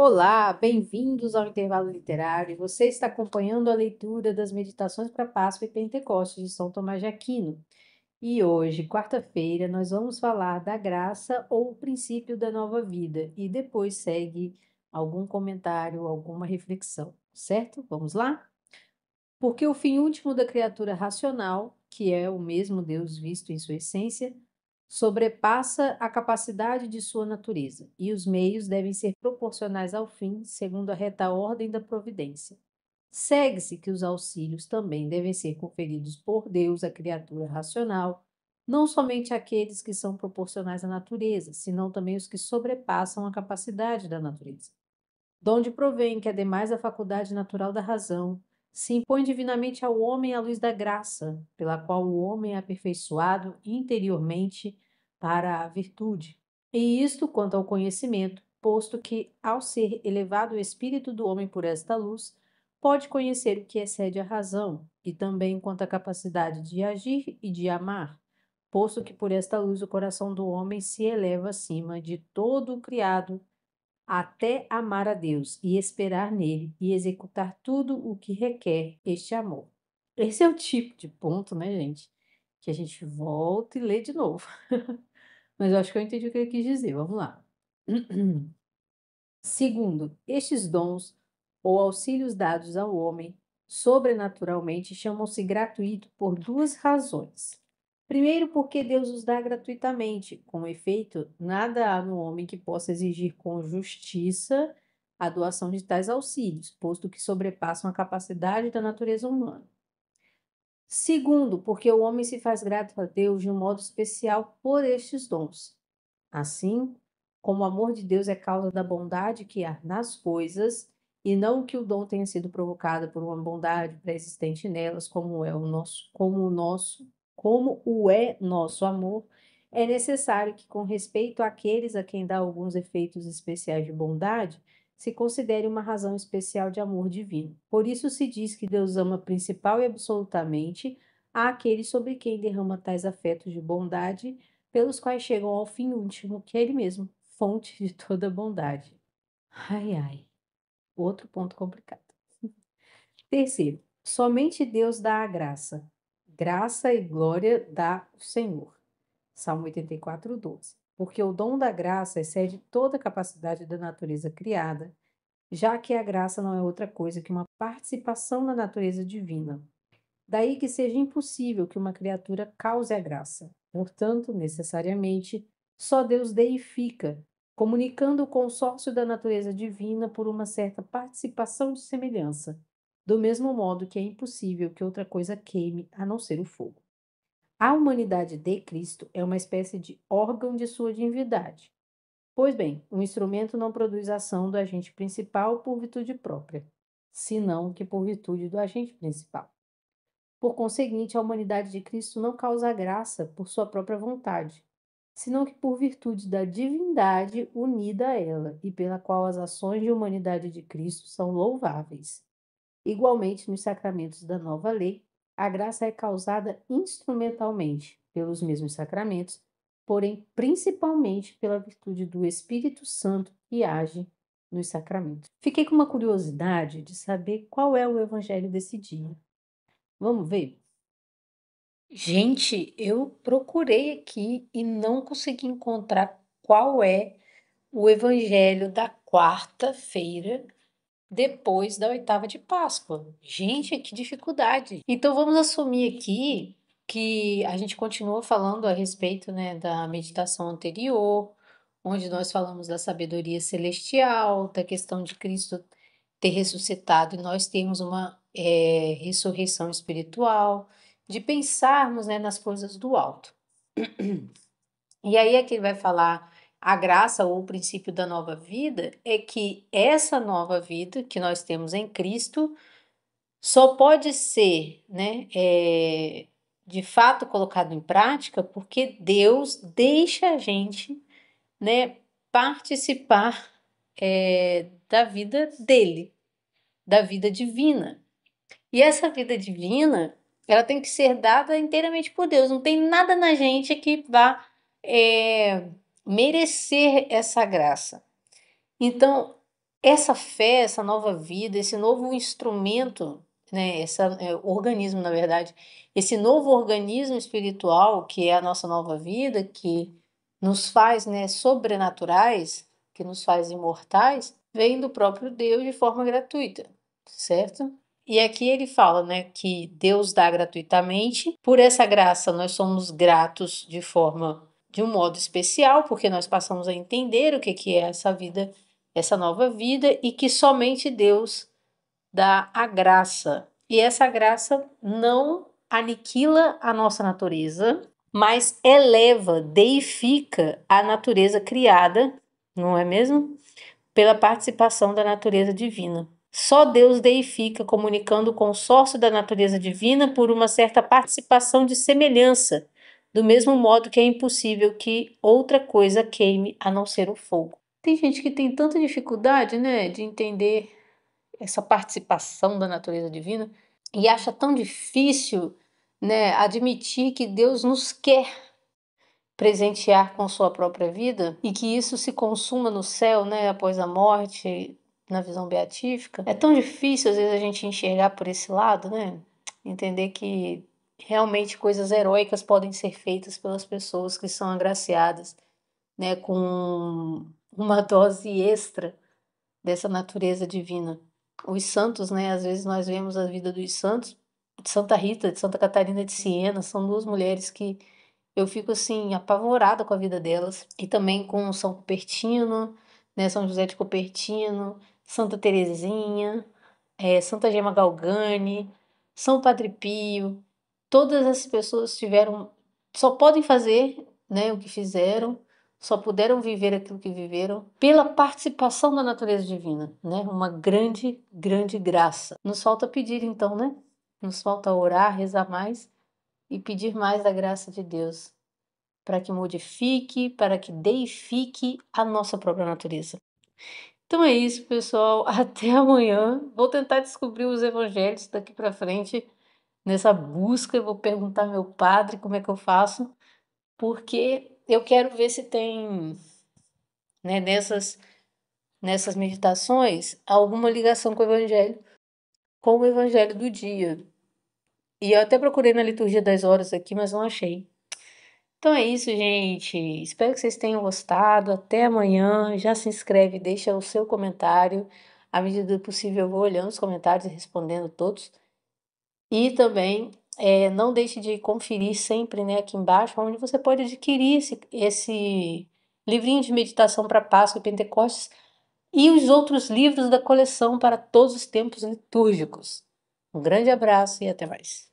Olá, bem-vindos ao intervalo literário. Você está acompanhando a leitura das Meditações para Páscoa e Pentecostes de São Tomás de Aquino. E hoje, quarta-feira, nós vamos falar da graça ou o princípio da nova vida e depois segue algum comentário, alguma reflexão, certo? Vamos lá? Porque o fim último da criatura racional, que é o mesmo Deus visto em sua essência, sobrepassa a capacidade de sua natureza, e os meios devem ser proporcionais ao fim, segundo a reta ordem da providência. Segue-se que os auxílios também devem ser conferidos por Deus à criatura racional, não somente aqueles que são proporcionais à natureza, senão também os que sobrepassam a capacidade da natureza. Donde provém que, ademais é da faculdade natural da razão, se impõe divinamente ao homem a luz da graça, pela qual o homem é aperfeiçoado interiormente para a virtude. E isto quanto ao conhecimento, posto que, ao ser elevado o espírito do homem por esta luz, pode conhecer o que excede a razão, e também quanto à capacidade de agir e de amar, posto que por esta luz o coração do homem se eleva acima de todo o criado até amar a Deus e esperar nele e executar tudo o que requer este amor. Esse é o tipo de ponto, né, gente, que a gente volta e lê de novo. Mas eu acho que eu entendi o que ele quis dizer. Vamos lá. Segundo, estes dons ou auxílios dados ao homem sobrenaturalmente chamam-se gratuito por duas razões. Primeiro, porque Deus os dá gratuitamente. Com efeito, nada há no homem que possa exigir com justiça a doação de tais auxílios, posto que sobrepassam a capacidade da natureza humana. Segundo, porque o homem se faz grato a Deus de um modo especial por estes dons. Assim, como o amor de Deus é causa da bondade que há nas coisas, e não que o dom tenha sido provocado por uma bondade pré-existente nelas, como é o nosso, como o nosso como o é nosso amor, é necessário que, com respeito àqueles a quem dá alguns efeitos especiais de bondade, se considere uma razão especial de amor divino. Por isso se diz que Deus ama principal e absolutamente àquele sobre quem derrama tais afetos de bondade, pelos quais chegam ao fim último, que é Ele mesmo, fonte de toda bondade. Ai, ai. Outro ponto complicado. Terceiro, somente Deus dá a graça, graça e glória dá o Senhor. Salmo 84, 12. Porque o dom da graça excede toda a capacidade da natureza criada, já que a graça não é outra coisa que uma participação na natureza divina. Daí que seja impossível que uma criatura cause a graça. Portanto, necessariamente, só Deus deifica, comunicando o consórcio da natureza divina por uma certa participação de semelhança, do mesmo modo que é impossível que outra coisa queime a não ser o fogo. A humanidade de Cristo é uma espécie de órgão de sua divindade. Pois bem, um instrumento não produz ação do agente principal por virtude própria, senão que por virtude do agente principal. Por conseguinte, a humanidade de Cristo não causa graça por sua própria vontade, senão que por virtude da divindade unida a ela e pela qual as ações de humanidade de Cristo são louváveis. Igualmente, nos sacramentos da nova lei, a graça é causada instrumentalmente pelos mesmos sacramentos, porém principalmente pela virtude do Espírito Santo que age nos sacramentos. Fiquei com uma curiosidade de saber qual é o evangelho desse dia. Vamos ver? Gente, eu procurei aqui e não consegui encontrar qual é o evangelho da quarta-feira depois da oitava de Páscoa. Gente, que dificuldade! Então vamos assumir aqui que a gente continua falando a respeito né, da meditação anterior, onde nós falamos da sabedoria celestial, da questão de Cristo ter ressuscitado e nós temos uma é, ressurreição espiritual, de pensarmos né, nas coisas do alto. E aí é que ele vai falar a graça ou o princípio da nova vida é que essa nova vida que nós temos em Cristo só pode ser, né, é, de fato colocado em prática porque Deus deixa a gente, né, participar é, da vida dele, da vida divina. E essa vida divina, ela tem que ser dada inteiramente por Deus. Não tem nada na gente que vá é, merecer essa graça. Então, essa fé, essa nova vida, esse novo instrumento, né, esse é, organismo, na verdade, esse novo organismo espiritual que é a nossa nova vida, que nos faz né, sobrenaturais, que nos faz imortais, vem do próprio Deus de forma gratuita, certo? E aqui ele fala né, que Deus dá gratuitamente, por essa graça nós somos gratos de forma de um modo especial, porque nós passamos a entender o que, que é essa vida, essa nova vida, e que somente Deus dá a graça. E essa graça não aniquila a nossa natureza, mas eleva, deifica a natureza criada, não é mesmo? Pela participação da natureza divina. Só Deus deifica, comunicando o consórcio da natureza divina por uma certa participação de semelhança do mesmo modo que é impossível que outra coisa queime a não ser o fogo. Tem gente que tem tanta dificuldade, né, de entender essa participação da natureza divina e acha tão difícil, né, admitir que Deus nos quer presentear com sua própria vida e que isso se consuma no céu, né, após a morte, na visão beatífica. É tão difícil às vezes a gente enxergar por esse lado, né? Entender que realmente coisas heróicas podem ser feitas pelas pessoas que são agraciadas, né, com uma dose extra dessa natureza divina. Os santos, né, às vezes nós vemos a vida dos santos, de Santa Rita, de Santa Catarina de Siena, são duas mulheres que eu fico assim apavorada com a vida delas e também com São Cupertino, né, São José de Cupertino, Santa Teresinha, é, Santa Gema Galgani, São Padre Pio, todas as pessoas tiveram, só podem fazer né, o que fizeram, só puderam viver aquilo que viveram pela participação da natureza divina, né? Uma grande, grande graça. Nos falta pedir então, né? Nos falta orar, rezar mais e pedir mais da graça de Deus para que modifique, para que deifique a nossa própria natureza. Então é isso, pessoal. Até amanhã. Vou tentar descobrir os evangelhos daqui para frente nessa busca, eu vou perguntar ao meu padre como é que eu faço, porque eu quero ver se tem né, nessas, nessas meditações alguma ligação com o Evangelho, com o Evangelho do dia. E eu até procurei na liturgia das horas aqui, mas não achei. Então é isso, gente. Espero que vocês tenham gostado. Até amanhã. Já se inscreve, deixa o seu comentário. À medida do possível, eu vou olhando os comentários e respondendo todos. E também é, não deixe de conferir sempre né, aqui embaixo, onde você pode adquirir esse, esse livrinho de meditação para Páscoa e Pentecostes e os outros livros da coleção para todos os tempos litúrgicos. Um grande abraço e até mais.